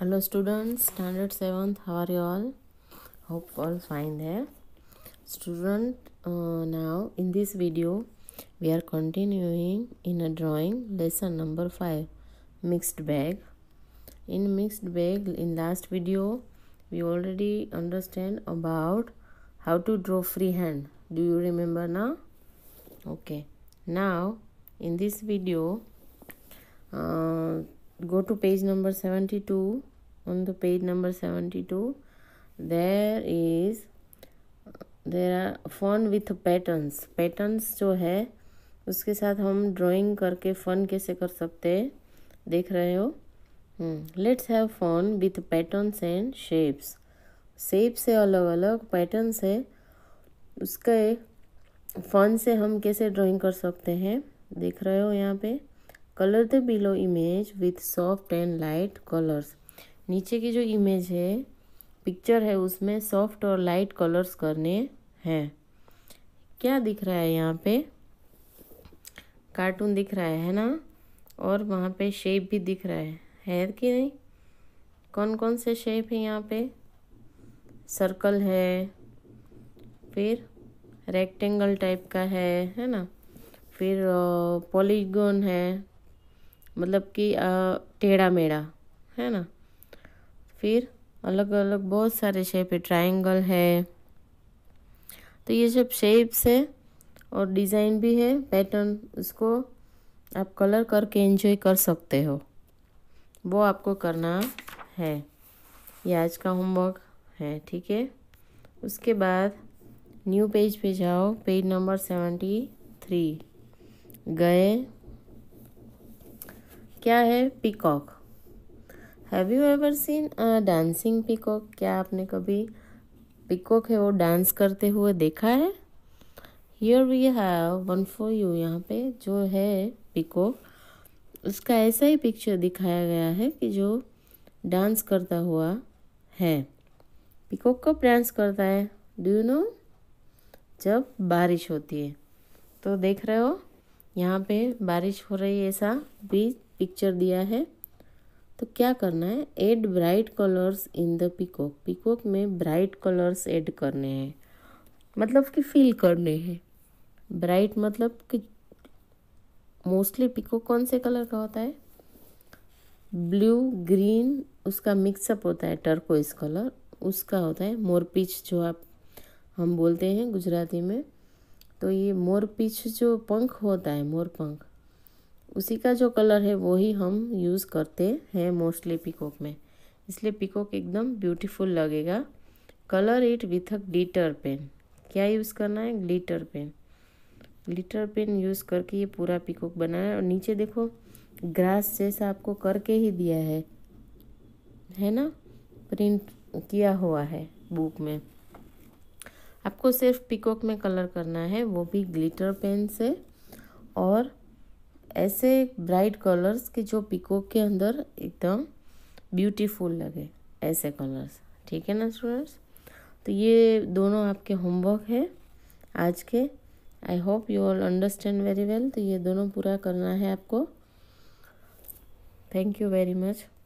hello students standard 7th how are you all hope all fine there student uh, now in this video we are continuing in a drawing lesson number 5 mixed bag in mixed bag in last video we already understand about how to draw freehand do you remember now okay now in this video uh, go to page number 72 on the page number 72 there is there are fun with patterns patterns जो है उसके साथ हम drawing करके fun कैसे कर सकते हैं देख रहे हो let's have fun with patterns and shapes shape से अलग अलग पैटर्नस है उसके फन से हम कैसे ड्राइंग कर सकते हैं देख रहे हो यहाँ पे colour the below image with soft and light colours नीचे की जो इमेज है पिक्चर है उसमें सॉफ्ट और लाइट कलर्स करने हैं क्या दिख रहा है यहाँ पे कार्टून दिख रहा है है ना और वहाँ पे शेप भी दिख रहा है है कि नहीं कौन कौन से शेप है यहाँ पे सर्कल है फिर रेक्टेंगल टाइप का है है ना फिर पॉलीगोन है मतलब कि टेढ़ा मेढ़ा है ना फिर अलग अलग बहुत सारे शेप है ट्राइंगल है तो ये सब शेप्स है और डिज़ाइन भी है पैटर्न उसको आप कलर करके एंजॉय कर सकते हो वो आपको करना है ये आज का होमवर्क है ठीक है उसके बाद न्यू पेज पे जाओ पेज नंबर सेवेंटी थ्री गए क्या है peacock have you ever seen a dancing peacock क्या आपने कभी पिकॉक है वो डांस करते हुए देखा है here we have one for you यहाँ पे जो है पिकॉक उसका ऐसा ही पिक्चर दिखाया गया है कि जो डांस करता हुआ है पिकॉक कब डांस करता है डू यू नो जब बारिश होती है तो देख रहे हो यहाँ पे बारिश हो रही है ऐसा भी पिक्चर दिया है तो क्या करना है add bright colours in the peacock peacock में ब्राइट कलर्स ऐड करने हैं मतलब कि फील करने हैं ब्राइट मतलब कि मोस्टली पिकॉक कौन से कलर का होता है ब्लू ग्रीन उसका मिक्सअप होता है टर्कोइस कलर उसका होता है मोरपिच जो आप हम बोलते हैं गुजराती में तो ये मोरपिच जो पंख होता है मोर पंख उसी का जो कलर है वो ही हम यूज़ करते हैं मोस्टली पिकॉक में इसलिए पिकॉक एकदम ब्यूटीफुल लगेगा colour it with a glitter pen क्या यूज़ करना है glitter pen glitter pen use करके ये पूरा पिकॉक बनाया है और नीचे देखो ग्रास जैसा आपको करके ही दिया है है ना प्रिंट किया हुआ है बुक में आपको सिर्फ पिकॉक में कलर करना है वो भी ग्लिटर पेन से और ऐसे ब्राइट कलर्स कि जो पिको के अंदर एकदम ब्यूटीफुल लगे ऐसे कलर्स ठीक है ना स्टूडेंट्स तो ये दोनों आपके होमवर्क है आज के I hope you all understand very well तो ये दोनों पूरा करना है आपको थैंक यू वेरी मच